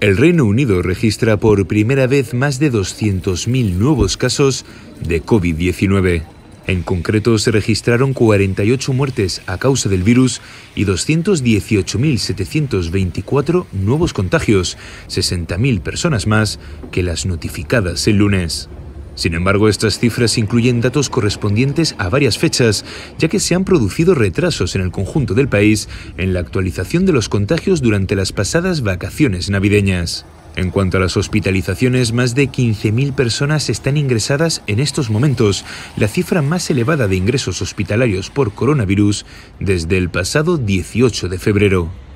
El Reino Unido registra por primera vez más de 200.000 nuevos casos de COVID-19. En concreto, se registraron 48 muertes a causa del virus y 218.724 nuevos contagios, 60.000 personas más que las notificadas el lunes. Sin embargo, estas cifras incluyen datos correspondientes a varias fechas, ya que se han producido retrasos en el conjunto del país en la actualización de los contagios durante las pasadas vacaciones navideñas. En cuanto a las hospitalizaciones, más de 15.000 personas están ingresadas en estos momentos, la cifra más elevada de ingresos hospitalarios por coronavirus desde el pasado 18 de febrero.